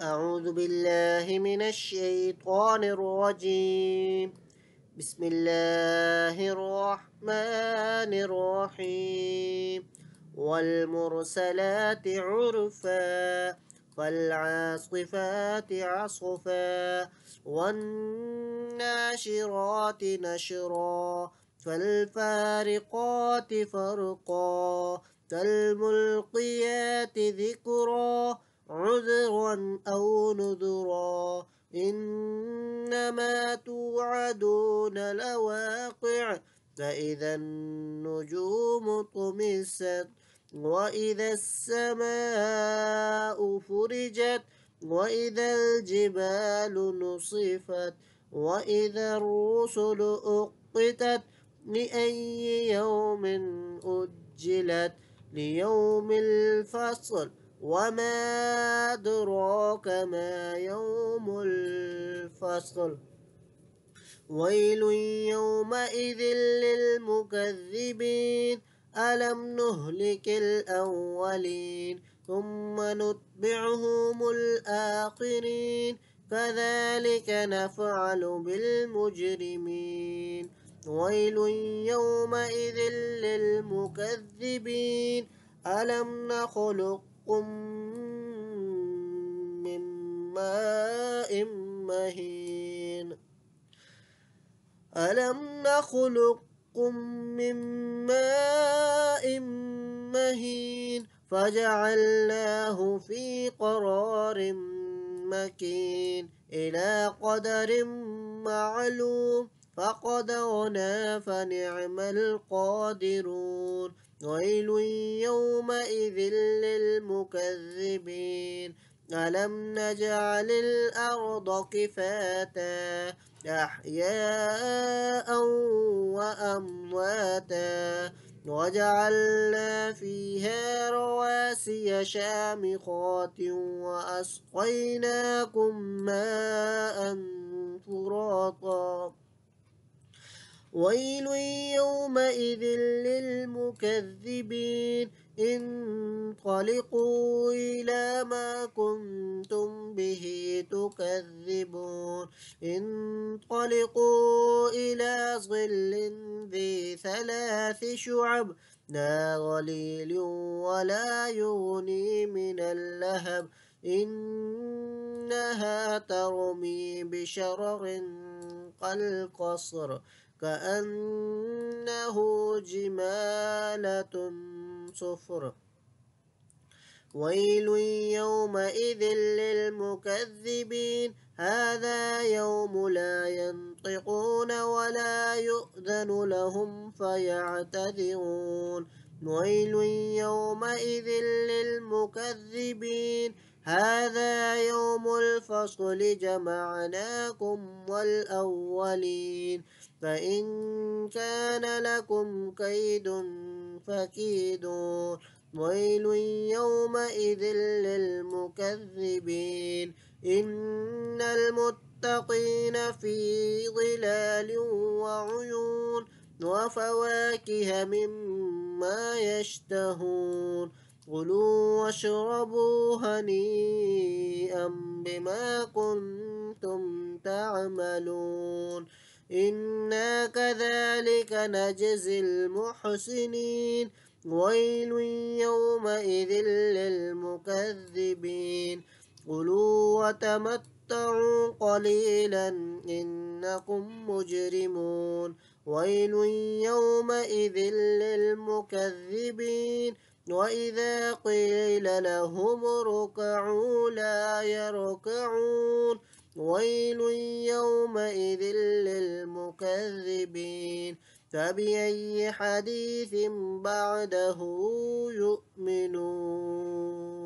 أعوذ بالله من الشيطان الرجيم بسم الله الرحمن الرحيم والمرسلات عرفا فالعاصفات عصفا والناشرات نشرا فالفارقات فرقا فالملقيات ذكرا عذرا أو نذرا إنما توعدون لواقع فإذا النجوم طمست وإذا السماء فرجت وإذا الجبال نصفت وإذا الرسل أقتت لأي يوم أجلت ليوم الفصل وما أدراك ما يوم الفصل ويل يومئذ للمكذبين ألم نهلك الأولين ثم نتبعهم الآخرين كذلك نفعل بالمجرمين ويل يومئذ للمكذبين ألم نخلق من ماء مهين ألم نخلقكم من ماء مهين فجعلناه في قرار مكين إلى قدر معلوم فقدرنا فنعم القادرون ويل يومئذ للمكذبين ألم نجعل الأرض كفاتا أحياء وأمواتا وجعلنا فيها رواسي شامخات وأسقيناكم ماء فراطا ويل يومئذ للمكذبين انطلقوا إلى ما كنتم به تكذبون انطلقوا إلى ظل ذي ثلاث شعب لا غليل ولا يغني من اللهب إنها ترمي بشرر قلقصر كأنه جمالة صفر ويل يومئذ للمكذبين هذا يوم لا ينطقون ولا يؤذن لهم فيعتذرون ويل يومئذ للمكذبين هذا الفصل جمعناكم والأولين فإن كان لكم كيد فكيدون ويل يومئذ للمكذبين إن المتقين في ظلال وعيون وفواكه مما يشتهون كلوا واشربوا هنيئا بما كنتم تعملون إنا كذلك نجزي المحسنين ويل يومئذ للمكذبين كلوا وتمتعوا قليلا إنكم مجرمون ويل يومئذ للمكذبين وإذا قيل لهم اركعوا لا يركعون ويل يومئذ للمكذبين فبأي حديث بعده يؤمنون